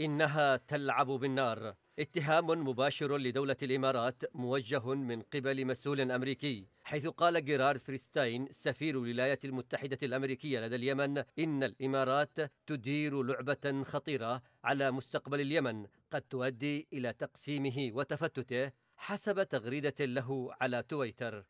إنها تلعب بالنار اتهام مباشر لدولة الإمارات موجه من قبل مسؤول أمريكي حيث قال جيرارد فريستاين سفير الولايات المتحدة الأمريكية لدى اليمن إن الإمارات تدير لعبة خطيرة على مستقبل اليمن قد تؤدي إلى تقسيمه وتفتته حسب تغريدة له على تويتر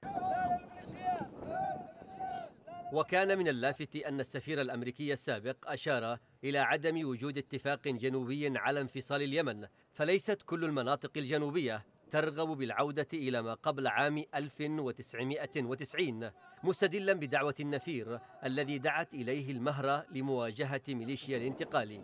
وكان من اللافت أن السفير الأمريكي السابق أشار إلى عدم وجود اتفاق جنوبي على انفصال اليمن فليست كل المناطق الجنوبية ترغب بالعودة إلى ما قبل عام 1990 مستدلا بدعوة النفير الذي دعت إليه المهرة لمواجهة ميليشيا الانتقال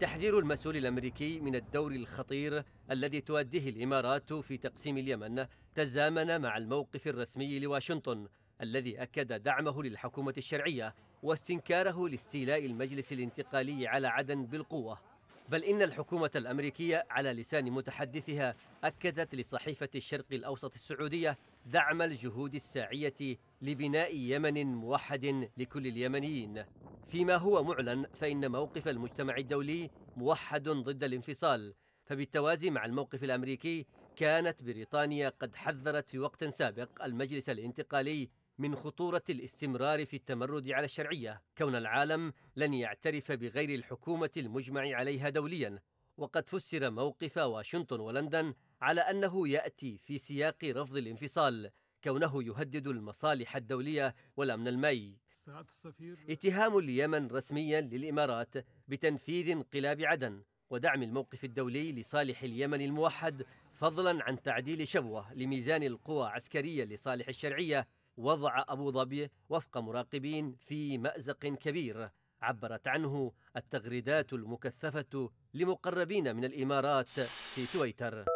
تحذير المسؤول الامريكي من الدور الخطير الذي تؤديه الامارات في تقسيم اليمن تزامن مع الموقف الرسمي لواشنطن الذي أكد دعمه للحكومة الشرعية واستنكاره لاستيلاء المجلس الانتقالي على عدن بالقوة بل إن الحكومة الأمريكية على لسان متحدثها أكدت لصحيفة الشرق الأوسط السعودية دعم الجهود الساعية لبناء يمن موحد لكل اليمنيين فيما هو معلن فإن موقف المجتمع الدولي موحد ضد الانفصال فبالتوازي مع الموقف الأمريكي كانت بريطانيا قد حذرت في وقت سابق المجلس الانتقالي من خطورة الاستمرار في التمرد على الشرعية، كون العالم لن يعترف بغير الحكومة المجمع عليها دولياً، وقد فسر موقف واشنطن ولندن على أنه يأتي في سياق رفض الانفصال، كونه يهدد المصالح الدولية والأمن المائي. اتهام اليمن رسميا للإمارات بتنفيذ انقلاب عدن ودعم الموقف الدولي لصالح اليمن الموحد فضلا عن تعديل شبوة لميزان القوى عسكريا لصالح الشرعية وضع أبو ظبي وفق مراقبين في مأزق كبير عبرت عنه التغريدات المكثفة لمقربين من الإمارات في تويتر